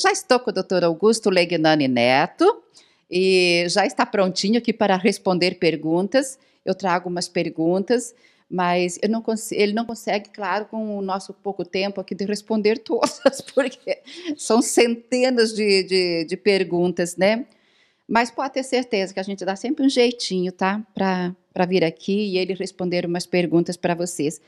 Já estou com o doutor Augusto Legnani Neto e já está prontinho aqui para responder perguntas. Eu trago umas perguntas, mas não ele não consegue, claro, com o nosso pouco tempo aqui, de responder todas, porque são centenas de, de, de perguntas, né? Mas pode ter certeza que a gente dá sempre um jeitinho, tá? Para vir aqui e ele responder umas perguntas para vocês.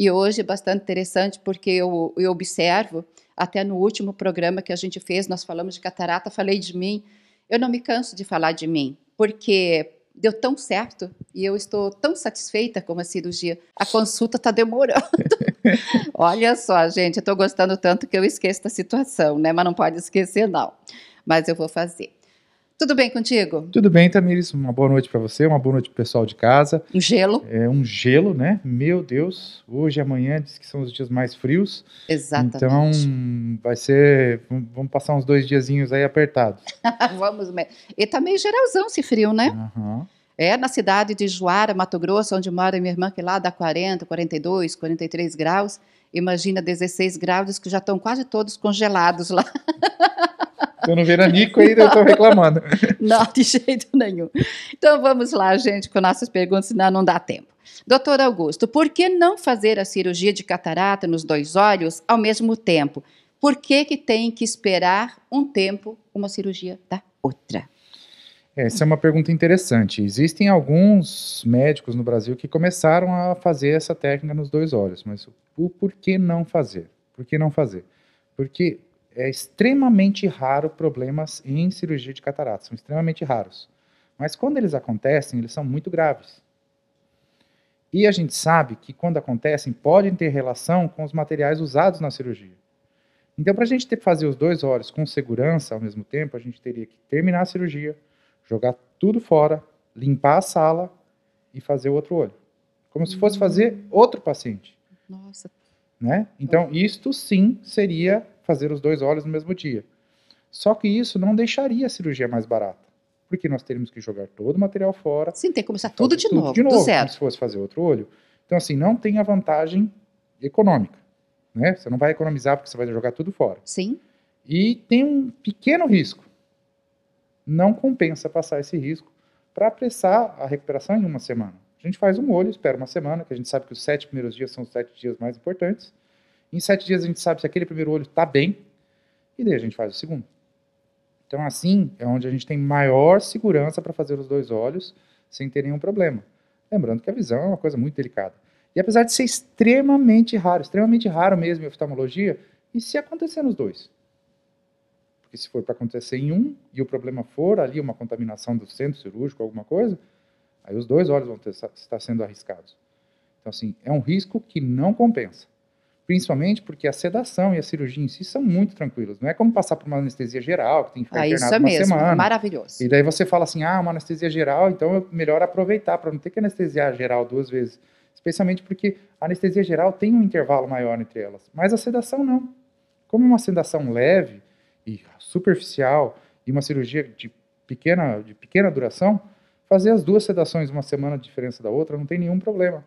E hoje é bastante interessante porque eu, eu observo, até no último programa que a gente fez, nós falamos de catarata, falei de mim. Eu não me canso de falar de mim, porque deu tão certo e eu estou tão satisfeita com a cirurgia. A consulta está demorando. Olha só, gente, eu estou gostando tanto que eu esqueço da situação, né? Mas não pode esquecer, não. Mas eu vou fazer. Tudo bem contigo? Tudo bem, Tamires. Uma boa noite para você, uma boa noite pro pessoal de casa. Um gelo. É um gelo, né? Meu Deus. Hoje e amanhã diz que são os dias mais frios. Exatamente. Então vai ser. Vamos passar uns dois diazinhos aí apertados. vamos mesmo. E tá meio geralzão esse frio, né? Uhum. É na cidade de Juara, Mato Grosso, onde mora minha irmã, que lá dá 40, 42, 43 graus. Imagina 16 graus, que já estão quase todos congelados lá. Eu Tô nico veranico ainda estou reclamando. Não, de jeito nenhum. Então vamos lá, gente, com nossas perguntas, senão não dá tempo. Doutor Augusto, por que não fazer a cirurgia de catarata nos dois olhos ao mesmo tempo? Por que, que tem que esperar um tempo uma cirurgia da outra? Essa é uma pergunta interessante. Existem alguns médicos no Brasil que começaram a fazer essa técnica nos dois olhos, mas o por que não fazer? Por que não fazer? Porque é extremamente raro problemas em cirurgia de catarata, são extremamente raros. Mas quando eles acontecem, eles são muito graves. E a gente sabe que quando acontecem, podem ter relação com os materiais usados na cirurgia. Então, para a gente ter que fazer os dois olhos com segurança ao mesmo tempo, a gente teria que terminar a cirurgia, jogar tudo fora, limpar a sala e fazer o outro olho. Como se fosse hum. fazer outro paciente. Nossa. Né? Então, isto sim seria fazer os dois olhos no mesmo dia. Só que isso não deixaria a cirurgia mais barata, porque nós teríamos que jogar todo o material fora. Sim, tem que começar tudo de, tudo novo, de novo, do zero. Como se fosse fazer outro olho. Então, assim, não tem a vantagem econômica. Né? Você não vai economizar porque você vai jogar tudo fora. Sim. E tem um pequeno risco. Não compensa passar esse risco para apressar a recuperação em uma semana. A gente faz um olho, espera uma semana, que a gente sabe que os sete primeiros dias são os sete dias mais importantes. Em sete dias a gente sabe se aquele primeiro olho está bem, e daí a gente faz o segundo. Então, assim é onde a gente tem maior segurança para fazer os dois olhos sem ter nenhum problema. Lembrando que a visão é uma coisa muito delicada. E apesar de ser extremamente raro, extremamente raro mesmo em oftalmologia, e se acontecer nos dois? Porque se for para acontecer em um e o problema for ali uma contaminação do centro cirúrgico, alguma coisa, aí os dois olhos vão ter, estar sendo arriscados. Então, assim, é um risco que não compensa principalmente porque a sedação e a cirurgia em si são muito tranquilas. Não é como passar por uma anestesia geral, que tem que ficar ah, internado é uma mesmo, é semana. maravilhoso. E daí você fala assim, ah, uma anestesia geral, então é melhor aproveitar para não ter que anestesiar geral duas vezes. Especialmente porque a anestesia geral tem um intervalo maior entre elas, mas a sedação não. Como uma sedação leve e superficial e uma cirurgia de pequena, de pequena duração, fazer as duas sedações uma semana de diferença da outra não tem nenhum problema.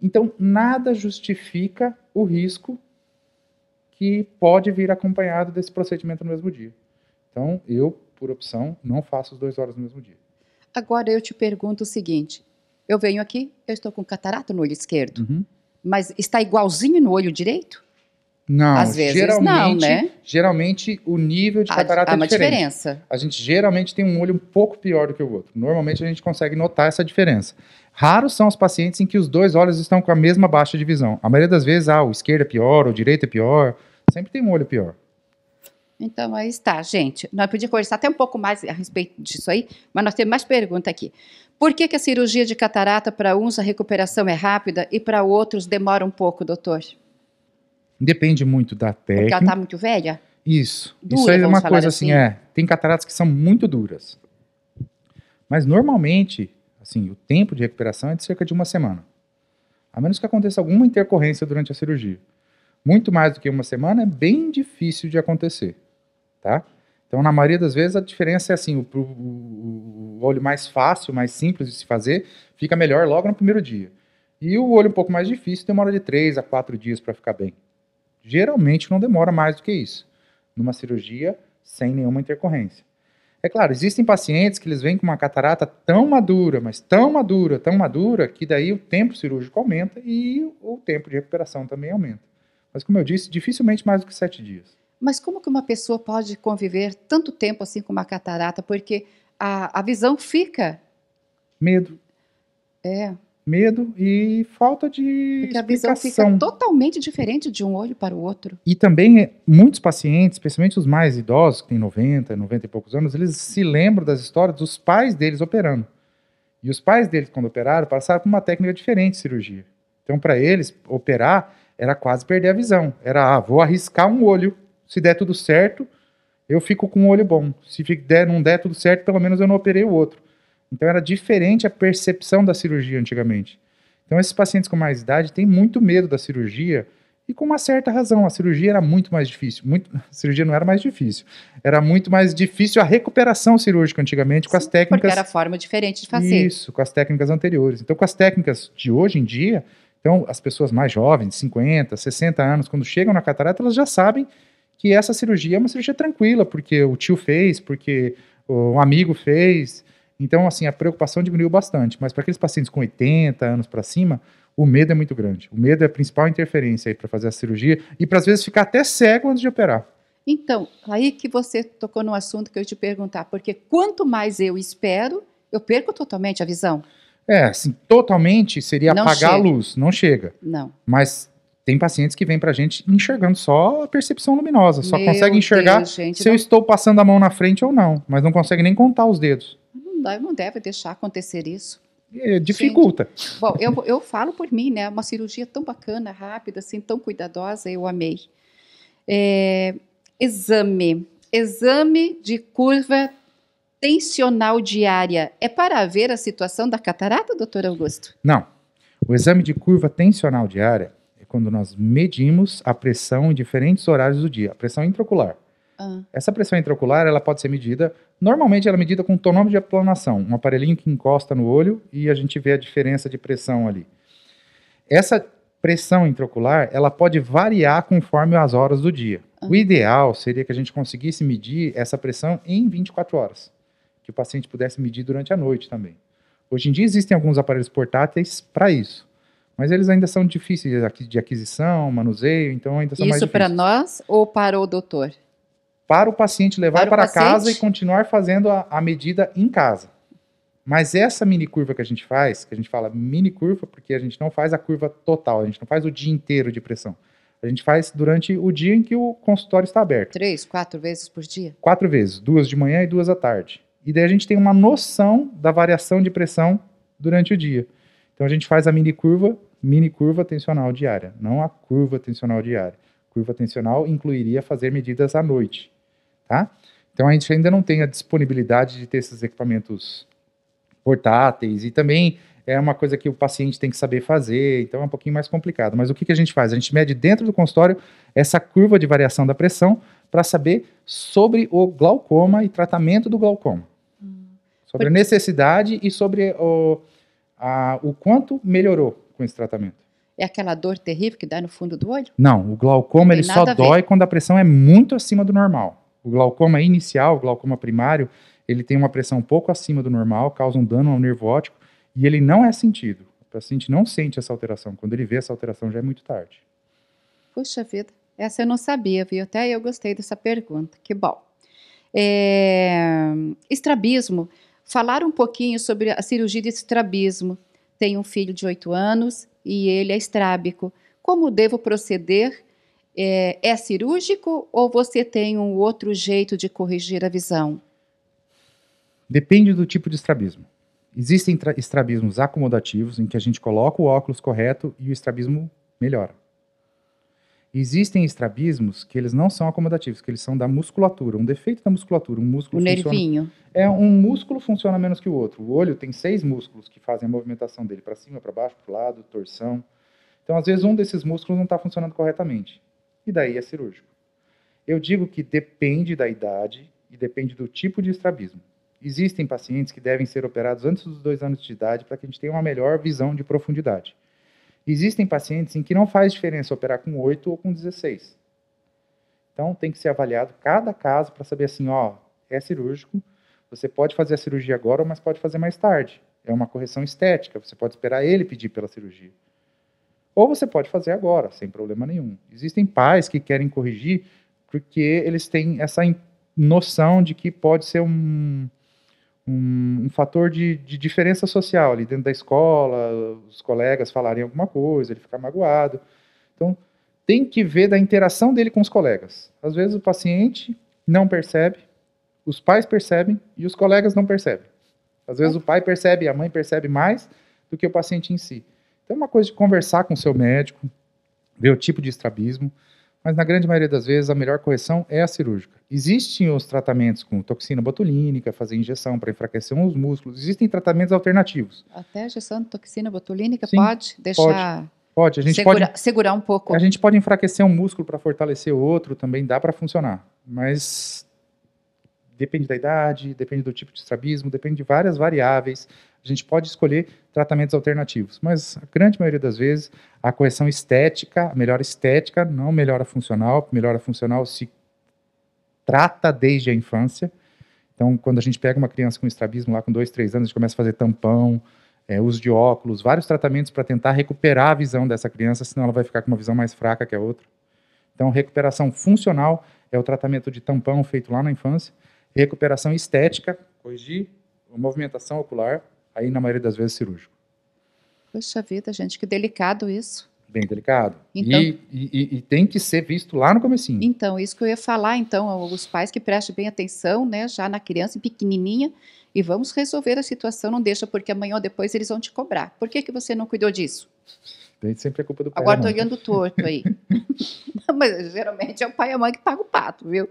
Então, nada justifica o risco que pode vir acompanhado desse procedimento no mesmo dia. Então, eu, por opção, não faço os dois horas no mesmo dia. Agora eu te pergunto o seguinte: eu venho aqui, eu estou com catarata no olho esquerdo, uhum. mas está igualzinho no olho direito? Não, às vezes geralmente, não, né? Geralmente o nível de catarata há, há é diferente. diferença. A gente geralmente tem um olho um pouco pior do que o outro. Normalmente a gente consegue notar essa diferença. Raros são os pacientes em que os dois olhos estão com a mesma baixa de visão. A maioria das vezes, ah, o esquerdo é pior, o direito é pior. Sempre tem um olho pior. Então, aí está, gente. Nós podíamos conversar até um pouco mais a respeito disso aí, mas nós temos mais pergunta aqui. Por que, que a cirurgia de catarata, para uns, a recuperação é rápida e para outros demora um pouco, doutor? Depende muito da técnica. Porque ela está muito velha? Isso. Dura, isso aí é uma coisa assim, assim, é. Tem cataratas que são muito duras. Mas normalmente, assim, o tempo de recuperação é de cerca de uma semana. A menos que aconteça alguma intercorrência durante a cirurgia. Muito mais do que uma semana é bem difícil de acontecer, tá? Então, na maioria das vezes, a diferença é assim, o, o, o olho mais fácil, mais simples de se fazer, fica melhor logo no primeiro dia. E o olho um pouco mais difícil demora de três a quatro dias para ficar bem. Geralmente não demora mais do que isso, numa cirurgia sem nenhuma intercorrência. É claro, existem pacientes que eles vêm com uma catarata tão madura, mas tão madura, tão madura, que daí o tempo cirúrgico aumenta e o tempo de recuperação também aumenta. Mas como eu disse, dificilmente mais do que sete dias. Mas como que uma pessoa pode conviver tanto tempo assim com uma catarata? Porque a, a visão fica. Medo. É medo e falta de Porque explicação. a visão fica totalmente diferente de um olho para o outro. E também eh, muitos pacientes, especialmente os mais idosos, que têm 90, 90 e poucos anos, eles se lembram das histórias dos pais deles operando. E os pais deles, quando operaram, passaram por uma técnica diferente de cirurgia. Então, para eles, operar era quase perder a visão. Era, ah, vou arriscar um olho. Se der tudo certo, eu fico com um olho bom. Se der, não der tudo certo, pelo menos eu não operei o outro. Então era diferente a percepção da cirurgia antigamente. Então esses pacientes com mais idade têm muito medo da cirurgia e com uma certa razão. A cirurgia era muito mais difícil. Muito, a cirurgia não era mais difícil. Era muito mais difícil a recuperação cirúrgica antigamente com Sim, as técnicas. Porque era forma diferente de fazer. Isso, com as técnicas anteriores. Então com as técnicas de hoje em dia, então as pessoas mais jovens, 50, 60 anos, quando chegam na catarata, elas já sabem que essa cirurgia é uma cirurgia tranquila, porque o tio fez, porque um amigo fez. Então, assim, a preocupação diminuiu bastante, mas para aqueles pacientes com 80 anos para cima, o medo é muito grande. O medo é a principal interferência aí para fazer a cirurgia e para às vezes ficar até cego antes de operar. Então, aí que você tocou num assunto que eu te perguntar, porque quanto mais eu espero, eu perco totalmente a visão. É, assim, totalmente seria não apagar chega. a luz, não chega. Não. Mas tem pacientes que vêm para a gente enxergando só a percepção luminosa, só Meu consegue enxergar Deus, gente, se não... eu estou passando a mão na frente ou não, mas não consegue nem contar os dedos não, não deve deixar acontecer isso. É, dificulta. Gente, bom, eu, eu falo por mim, né? Uma cirurgia tão bacana, rápida, assim, tão cuidadosa, eu amei. É, exame. Exame de curva tensional diária. É para ver a situação da catarata, doutor Augusto? Não. O exame de curva tensional diária é quando nós medimos a pressão em diferentes horários do dia, a pressão intraocular. Ah. Essa pressão intraocular ela pode ser medida. Normalmente ela é medida com um tonômetro de aplanação, um aparelhinho que encosta no olho e a gente vê a diferença de pressão ali. Essa pressão intraocular ela pode variar conforme as horas do dia. Ah. O ideal seria que a gente conseguisse medir essa pressão em 24 horas, que o paciente pudesse medir durante a noite também. Hoje em dia existem alguns aparelhos portáteis para isso mas eles ainda são difíceis de aquisição, manuseio, então ainda são Isso mais difíceis. Isso para nós ou para o doutor? para o paciente levar para, para paciente. casa e continuar fazendo a, a medida em casa. Mas essa mini curva que a gente faz, que a gente fala mini curva, porque a gente não faz a curva total, a gente não faz o dia inteiro de pressão. A gente faz durante o dia em que o consultório está aberto. Três, quatro vezes por dia? Quatro vezes, duas de manhã e duas à tarde. E daí a gente tem uma noção da variação de pressão durante o dia. Então a gente faz a mini curva, mini curva tensional diária, não a curva tensional diária. Curva tensional incluiria fazer medidas à noite. Tá? Então a gente ainda não tem a disponibilidade de ter esses equipamentos portáteis e também é uma coisa que o paciente tem que saber fazer, então é um pouquinho mais complicado. Mas o que, que a gente faz? A gente mede dentro do consultório essa curva de variação da pressão para saber sobre o glaucoma e tratamento do glaucoma. Sobre Porque... a necessidade e sobre o, a, o quanto melhorou com esse tratamento. É aquela dor terrível que dá no fundo do olho? Não, o glaucoma Não ele só dói quando a pressão é muito acima do normal. O glaucoma é inicial, o glaucoma primário, ele tem uma pressão um pouco acima do normal, causa um dano ao nervo óptico e ele não é sentido. O paciente não sente essa alteração. Quando ele vê essa alteração, já é muito tarde. Puxa vida, essa eu não sabia, viu? Até eu gostei dessa pergunta. Que bom. É... Estrabismo. Falar um pouquinho sobre a cirurgia de estrabismo. Tenho um filho de 8 anos e ele é estrábico. Como devo proceder é, é cirúrgico ou você tem um outro jeito de corrigir a visão? Depende do tipo de estrabismo. Existem estrabismos acomodativos, em que a gente coloca o óculos correto e o estrabismo melhora. Existem estrabismos que eles não são acomodativos, que eles são da musculatura, um defeito da musculatura, um músculo. O funciona, nervinho. É um músculo funciona menos que o outro. O olho tem seis músculos que fazem a movimentação dele para cima, para baixo, para o lado, torção. Então, às vezes um desses músculos não está funcionando corretamente e daí é cirúrgico. Eu digo que depende da idade e depende do tipo de estrabismo. Existem pacientes que devem ser operados antes dos dois anos de idade para que a gente tenha uma melhor visão de profundidade. Existem pacientes em que não faz diferença operar com 8 ou com 16. Então tem que ser avaliado cada caso para saber assim, ó, é cirúrgico, você pode fazer a cirurgia agora, mas pode fazer mais tarde. É uma correção estética, você pode esperar ele pedir pela cirurgia. Ou você pode fazer agora, sem problema nenhum. Existem pais que querem corrigir porque eles têm essa noção de que pode ser um, um, um fator de, de, diferença social ali dentro da escola, os colegas falarem alguma coisa, ele ficar magoado. Então, tem que ver da interação dele com os colegas. Às vezes o paciente não percebe, os pais percebem e os colegas não percebem. Às vezes o pai percebe, a mãe percebe mais do que o paciente em si. Então, é uma coisa de conversar com o seu médico, ver o tipo de estrabismo, mas na grande maioria das vezes a melhor correção é a cirúrgica. Existem os tratamentos com toxina botulínica, fazer injeção para enfraquecer os músculos, existem tratamentos alternativos. Até a injeção de toxina botulínica Sim, pode deixar. Pode. Pode, a gente Segura, pode segurar um pouco. A gente pode enfraquecer um músculo para fortalecer o outro, também dá para funcionar. Mas depende da idade, depende do tipo de estrabismo, depende de várias variáveis. A gente pode escolher tratamentos alternativos, mas a grande maioria das vezes a correção estética, a melhora estética, não melhora funcional, melhora funcional se trata desde a infância. Então, quando a gente pega uma criança com estrabismo lá com dois, três anos, a gente começa a fazer tampão, é, uso de óculos, vários tratamentos para tentar recuperar a visão dessa criança, senão ela vai ficar com uma visão mais fraca que a outra. Então, recuperação funcional é o tratamento de tampão feito lá na infância recuperação estética, corrigir movimentação ocular, aí na maioria das vezes cirúrgico. Poxa vida, gente, que delicado isso. Bem delicado. Então, e, e, e, tem que ser visto lá no comecinho. Então, isso que eu ia falar, então, aos pais que prestem bem atenção, né, já na criança pequenininha, e vamos resolver a situação, não deixa, porque amanhã ou depois eles vão te cobrar. Por que, que você não cuidou disso? Tem sempre a é culpa do pai. Agora estou olhando torto aí. mas geralmente é o pai e a mãe que pagam o pato, viu?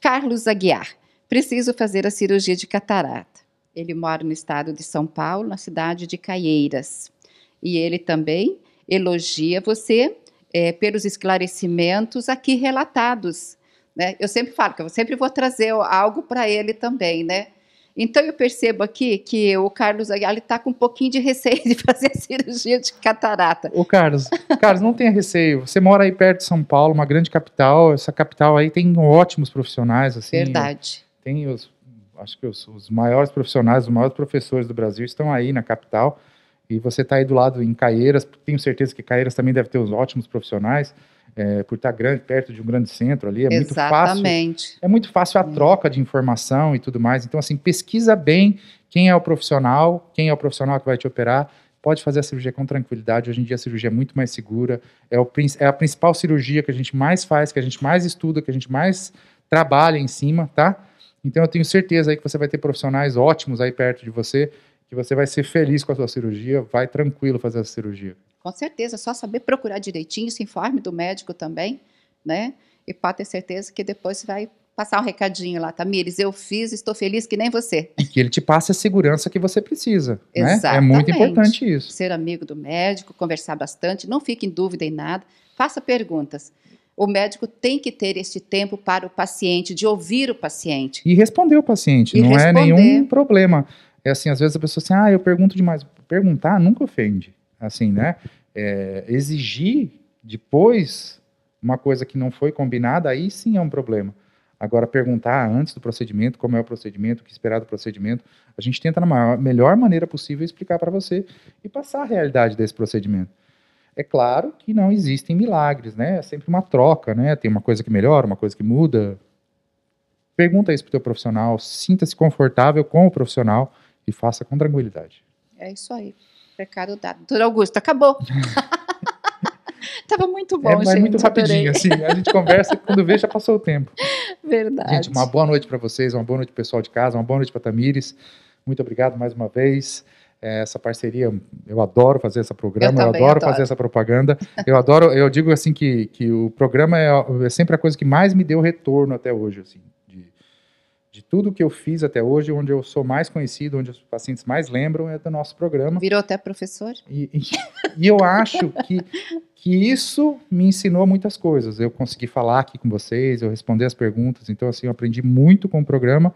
Carlos Aguiar. Preciso fazer a cirurgia de catarata. Ele mora no estado de São Paulo, na cidade de Caieiras. E ele também elogia você é, pelos esclarecimentos aqui relatados. Né? Eu sempre falo que eu sempre vou trazer algo para ele também, né? Então eu percebo aqui que o Carlos Aguiar está com um pouquinho de receio de fazer cirurgia de catarata. O Carlos, Carlos, não tenha receio. Você mora aí perto de São Paulo, uma grande capital. Essa capital aí tem ótimos profissionais, assim. Verdade. Tem os, acho que os, os maiores profissionais, os maiores professores do Brasil estão aí na capital. E você está aí do lado em Caieiras, tenho certeza que Caieiras também deve ter os ótimos profissionais. É, por estar tá grande, perto de um grande centro ali, é Exatamente. muito fácil. É muito fácil a hum. troca de informação e tudo mais. Então, assim, pesquisa bem quem é o profissional, quem é o profissional que vai te operar. Pode fazer a cirurgia com tranquilidade. Hoje em dia a cirurgia é muito mais segura. É, o, é a principal cirurgia que a gente mais faz, que a gente mais estuda, que a gente mais trabalha em cima, tá? Então eu tenho certeza aí que você vai ter profissionais ótimos aí perto de você, que você vai ser feliz com a sua cirurgia, vai tranquilo fazer a cirurgia. Com certeza, só saber procurar direitinho, se informe do médico também, né? E pode ter certeza que depois vai passar um recadinho lá, Tamires, eu fiz, estou feliz que nem você. E que ele te passe a segurança que você precisa, Exatamente. né? É muito importante isso. Ser amigo do médico, conversar bastante, não fique em dúvida em nada, faça perguntas. O médico tem que ter este tempo para o paciente, de ouvir o paciente. E responder o paciente, e não é responder. é nenhum problema. É assim, às vezes a pessoa assim, ah, eu pergunto demais. Perguntar nunca ofende. Assim, né? É, exigir depois uma coisa que não foi combinada, aí sim é um problema. Agora, perguntar antes do procedimento, como é o procedimento, o que esperar do procedimento, a gente tenta na maior, melhor maneira possível explicar para você e passar a realidade desse procedimento. É claro que não existem milagres, né? É sempre uma troca, né? Tem uma coisa que melhora, uma coisa que muda. Pergunta isso para o teu profissional, sinta-se confortável com o profissional e faça com tranquilidade. É isso aí. Pecado dado. Doutor Augusto, acabou. Tava muito bom, é, mas gente. muito rapidinho, adorei. assim. A gente conversa e quando vê, já passou o tempo. Verdade. Gente, uma boa noite para vocês, uma boa noite pessoal de casa, uma boa noite para Tamires. Muito obrigado mais uma vez é, essa parceria. Eu adoro fazer esse programa, eu, eu adoro, adoro, fazer essa propaganda. eu adoro, eu digo assim que, que o programa é, é, sempre a coisa que mais me deu retorno até hoje, assim, de, de tudo que eu fiz até hoje, onde eu sou mais conhecido, onde os pacientes mais lembram é do nosso programa. Virou até professor. E, e, e eu acho que, que isso me ensinou muitas coisas. Eu consegui falar aqui com vocês, eu responder as perguntas, então assim, eu aprendi muito com o programa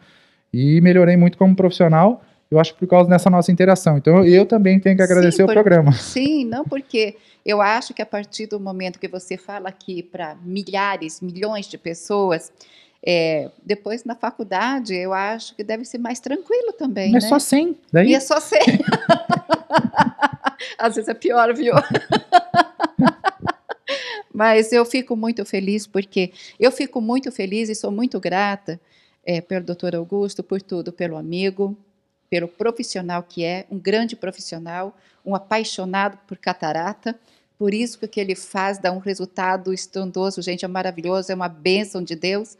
e melhorei muito como profissional eu acho por causa dessa nossa interação. Então eu também tenho que agradecer sim, por, o programa. Sim, não porque eu acho que a partir do momento que você fala aqui para milhares, milhões de pessoas, é, depois na faculdade eu acho que deve ser mais tranquilo também. Mas É só 100, daí? E é só 100. Às vezes é pior, viu? Mas eu fico muito feliz porque eu fico muito feliz e sou muito grata é, pelo doutor Augusto por tudo, pelo amigo, pelo profissional que é, um grande profissional, um apaixonado por catarata. Por isso que o que ele faz dá um resultado estrondoso, gente, é maravilhoso, é uma bênção de Deus.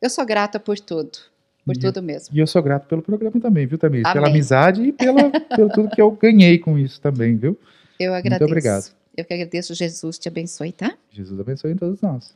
Eu sou grata por tudo, por e, tudo mesmo. E eu sou grato pelo programa também, viu, também Pela amizade e pela, pelo tudo que eu ganhei com isso também, viu? Eu agradeço. Muito obrigado. Eu que agradeço, Jesus te abençoe, tá? Jesus abençoe todos nós.